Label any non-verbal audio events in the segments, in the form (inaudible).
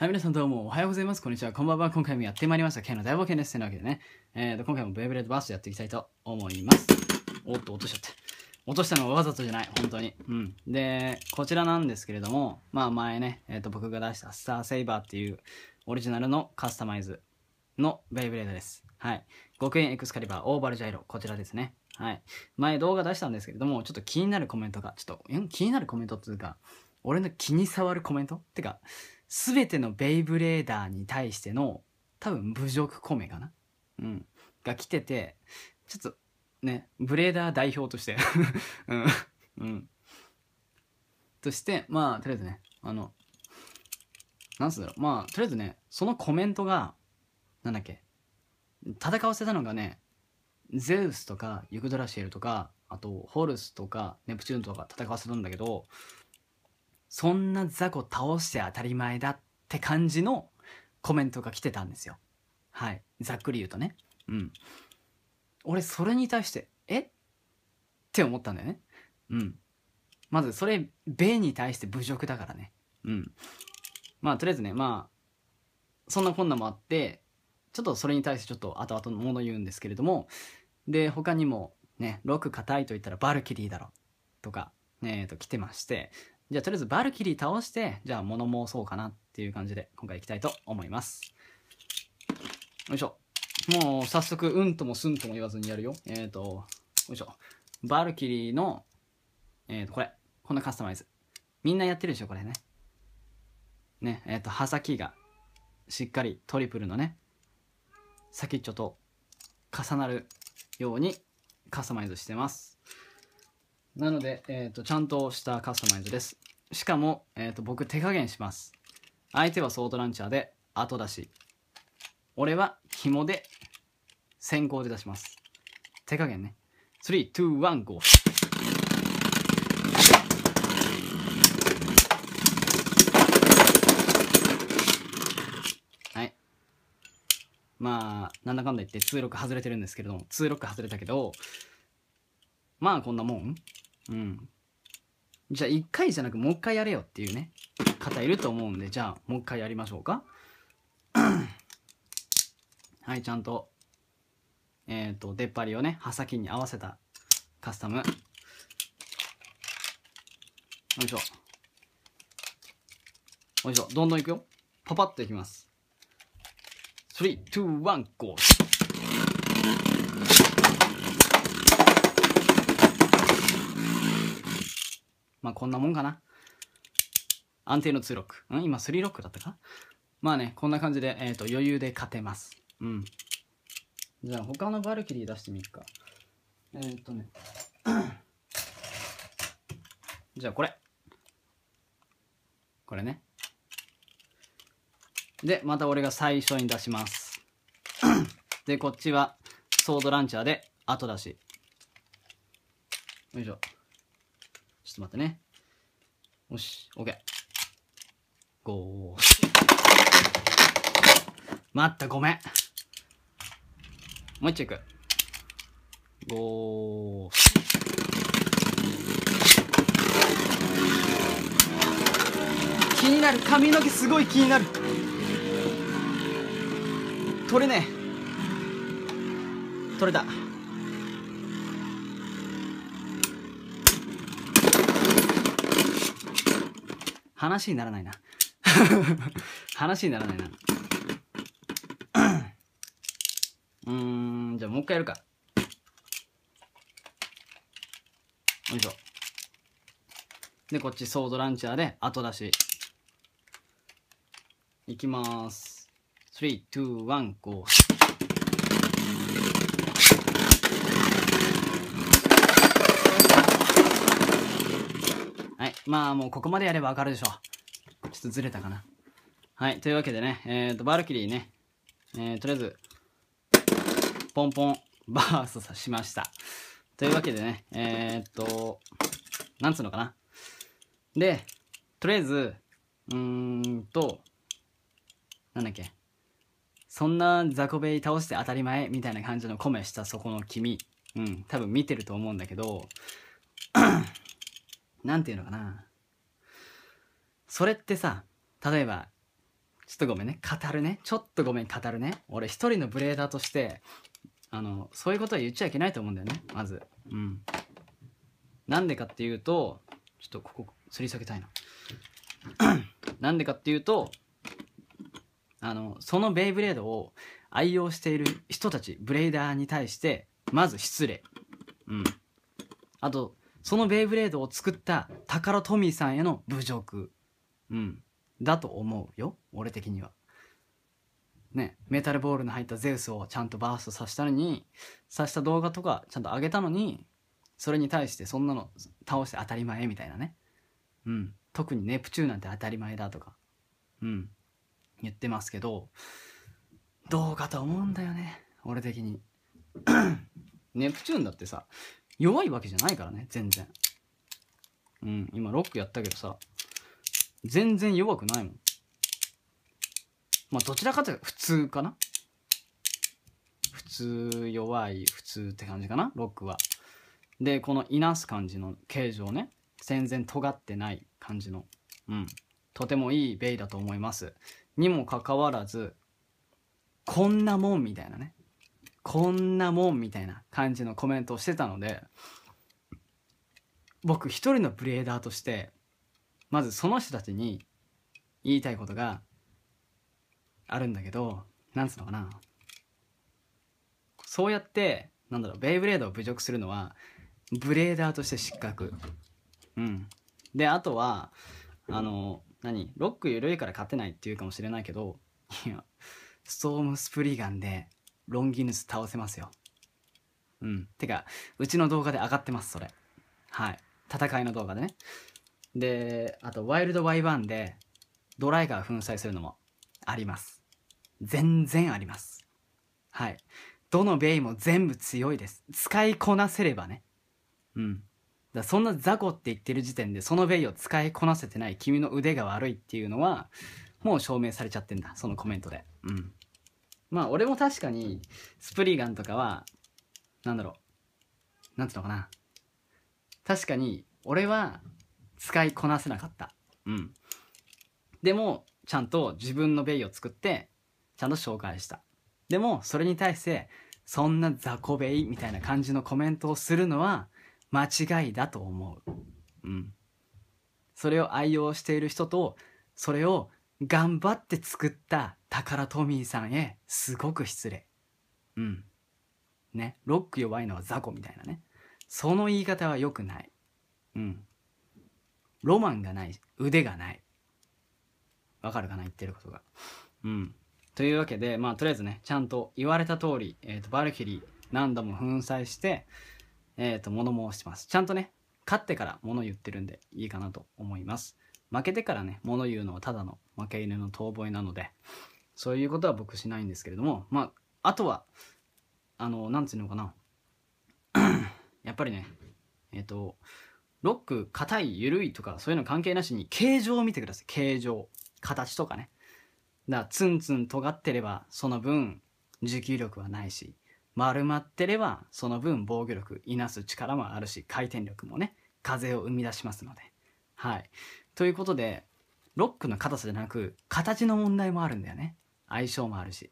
はい、皆さんどうもおはようございます。こんにちは。こんばんは。今回もやってまいりました。K の大冒険です。というわけでね、えーと、今回もベイブレードバーストやっていきたいと思います。おっと、落としちゃった。落としたのはわざとじゃない。本当に。うん。で、こちらなんですけれども、まあ前ね、えっ、ー、と、僕が出したスターセイバーっていうオリジナルのカスタマイズのベイブレードです。はい。極限エクスカリバーオーバルジャイロ。こちらですね。はい。前動画出したんですけれども、ちょっと気になるコメントが、ちょっと、気になるコメントっていうか、俺の気に障るコメントってか、全てのベイブレーダーに対しての多分侮辱コメかな、うん、が来ててちょっとねブレーダー代表として (laughs) うん、うん、としてまあとりあえずねあのなんすだろうまあとりあえずねそのコメントがなんだっけ戦わせたのがねゼウスとかユグドラシエルとかあとホルスとかネプチューンとか戦わせたんだけどそんな雑魚倒して当たり前だって感じのコメントが来てたんですよ。はい。ざっくり言うとね。うん。俺、それに対して、えって思ったんだよね。うん。まず、それ、米に対して侮辱だからね。うん。まあ、とりあえずね、まあ、そんなこんなもあって、ちょっとそれに対してちょっと後々のもの言うんですけれども、で、他にも、ね、ロック硬いと言ったらバルキリーだろ、とか、ね、えっと、来てまして、じゃあとりあえずバルキリー倒して、じゃあ物申そうかなっていう感じで今回いきたいと思います。よいしょ。もう早速、うんともすんとも言わずにやるよ。えっ、ー、と、よいしょ。バルキリーの、えっ、ー、と、これ。こんなカスタマイズ。みんなやってるでしょ、これね。ね、えっ、ー、と、刃先がしっかりトリプルのね、先っちょと重なるようにカスタマイズしてます。なので、えっ、ー、と、ちゃんとしたカスタマイズです。しかも、えっ、ー、と、僕手加減します。相手はソートランチャーで後出し。俺は紐で先行で出します。手加減ね。3、2、1、5。はい。まあ、なんだかんだ言って通録外れてるんですけれども、通録外れたけど、まあこんなもんうんじゃあ1回じゃなくもう1回やれよっていうね方いると思うんでじゃあもう1回やりましょうか (clears throat) はいちゃんとえっ、ー、と出っ張りをね刃先に合わせたカスタムよいしょよいしょどんどんいくよパパッといきます321ゴーまあこんなもんかな。安定の2ロック。うん今3ロックだったかまあね、こんな感じで、えっ、ー、と、余裕で勝てます。うん。じゃあ他のバルキリー出してみるか。えっ、ー、とね。(coughs) じゃあこれ。これね。で、また俺が最初に出します。(coughs) で、こっちはソードランチャーで後出し。よいしょ。ょっと待ってね。よし、OK。ゴー。待った、ごめん。もう一丁いく。ゴー。気になる髪の毛すごい気になる取れねえ取れた話にならないな (laughs) 話にならないなうーんじゃあもう一回やるかよいしょでこっちソードランチャーで後出しいきます321ゴーまあもうここまでやればわかるでしょう。ちょっとずれたかな。はい、というわけでね、えっ、ー、と、バルキリーね、えー、とりあえず、ポンポンバーストしました。というわけでね、えっ、と、なんつうのかな。で、とりあえず、うーんと、なんだっけ。そんな雑魚ベイ倒して当たり前みたいな感じのコメしたそこの君。うん、多分見てると思うんだけど、んていうのかな。それってさ、例えば、ちょっとごめんね、語るね。ちょっとごめん、語るね。俺一人のブレーダーとして、あの、そういうことは言っちゃいけないと思うんだよね、まず。うん。なんでかっていうと、ちょっとここ、すり下げたいな。(clears throat) なんでかっていうと、あの、そのベイブレードを愛用している人たち、ブレーダーに対して、まず失礼。うん。あと、そのベイブレードを作ったタカラトミーさんへの侮辱。うん。だと思うよ。俺的には。ね、メタルボールの入ったゼウスをちゃんとバーストさせたのに、さした動画とかちゃんと上げたのに、それに対してそんなの倒して当たり前みたいなね。うん。特にネプチューンなんて当たり前だとか、うん。言ってますけど、どうかと思うんだよね。俺的に。(clears throat) ネプチューンだってさ、弱いわけじゃないからね、全然。うん、今ロックやったけどさ、全然弱くないもん。まあ、どちらかというと普通かな普通弱い、普通って感じかなロックは。で、このいなす感じの形状ね、全然尖ってない感じの、うん、とてもいいベイだと思います。にもかかわらず、こんなもんみたいなね。こんなもんみたいな感じのコメントをしてたので僕一人のブレーダーとしてまずその人たちに言いたいことがあるんだけどなんつうのかなそうやってなんだろうベイブレードを侮辱するのはブレーダーとして失格うんであとはあの何ロック緩いから勝てないって言うかもしれないけどいやストームスプリガンでロンギヌス倒せますよ。うん。てか、うちの動画で上がってます、それ。はい。戦いの動画でね。で、あと、ワイルド Y1 で、ドライガー粉砕するのもあります。全然あります。はい。どのベイも全部強いです。使いこなせればね。うん。だそんな雑魚って言ってる時点で、そのベイを使いこなせてない君の腕が悪いっていうのは、もう証明されちゃってんだ、そのコメントで。うん。まあ俺も確かにスプリーガンとかは何だろう何て言うのかな確かに俺は使いこなせなかったうんでもちゃんと自分のベイを作ってちゃんと紹介したでもそれに対してそんな雑魚ベイみたいな感じのコメントをするのは間違いだと思ううんそれを愛用している人とそれを頑張って作ったタカラトミーさんへすごく失礼。うん。ね。ロック弱いのは雑魚みたいなね。その言い方は良くない。うん。ロマンがない。腕がない。わかるかな言ってることが。うん。というわけで、まあとりあえずね、ちゃんと言われた通り、えっ、ー、と、バルキリー何度も粉砕して、えっ、ー、と、物申してます。ちゃんとね、勝ってから物言ってるんでいいかなと思います。負けてからね物言うのはただの負け犬の遠吠えなのでそういうことは僕しないんですけれどもまああとはあのなんてうのかな (clears throat) やっぱりねえっ、ー、とロック硬い緩いとかそういうの関係なしに形状を見てください形状形とかねだからツンツン尖ってればその分持久力はないし丸まってればその分防御力いなす力もあるし回転力もね風を生み出しますのではいということで、ロックの硬さじゃなく、形の問題もあるんだよね。相性もあるし。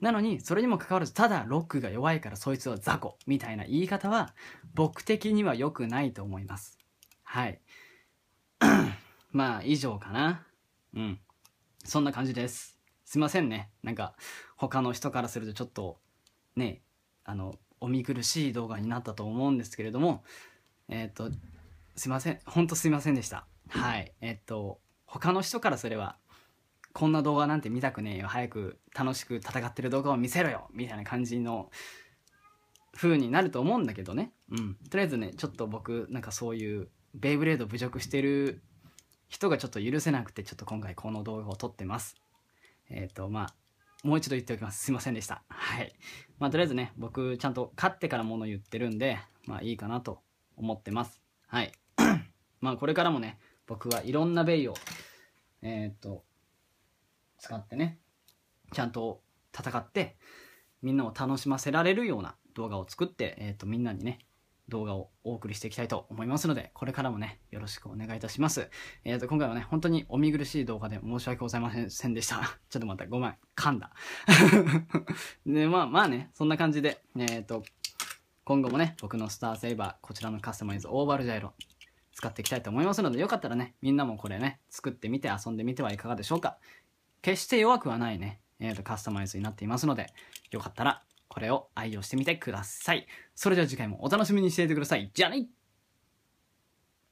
なのに、それにもかかわらず、ただロックが弱いからそいつは雑魚みたいな言い方は、僕的には良くないと思います。はい。(clears throat) まあ、以上かな。うん。そんな感じです。すいませんね。なんか、他の人からするとちょっと、ね、あの、お見苦しい動画になったと思うんですけれども、えっ、ー、と、すいません。ほんとすいませんでした。はいえっと他の人からすればこんな動画なんて見たくねえよ早く楽しく戦ってる動画を見せろよみたいな感じの風になると思うんだけどね、うん、とりあえずねちょっと僕なんかそういうベイブレード侮辱してる人がちょっと許せなくてちょっと今回この動画を撮ってますえっ、ー、とまあもう一度言っておきますすいませんでしたはいまあとりあえずね僕ちゃんと勝ってからもの言ってるんでまあいいかなと思ってますはい (clears throat) まあこれからもね僕はいろんなベイを、えっ、と、使ってね、ちゃんと戦って、みんなを楽しませられるような動画を作って、えっ、と、みんなにね、動画をお送りしていきたいと思いますので、これからもね、よろしくお願いいたします。えっ、ー、と、今回はね、本当にお見苦しい動画で申し訳ございませんでした。(laughs) ちょっと待って、ごめん、噛んだ。(laughs) で、まあまあね、そんな感じで、えっ、ー、と、今後もね、僕のスターセイバー、こちらのカスタマイズオーバルジャイロ、使っていきたいと思いますので、よかったらね、みんなもこれね、作ってみて遊んでみてはいかがでしょうか。決して弱くはないね、えー、とカスタマイズになっていますので、よかったらこれを愛用してみてください。それでは次回もお楽しみにしていてください。じゃあね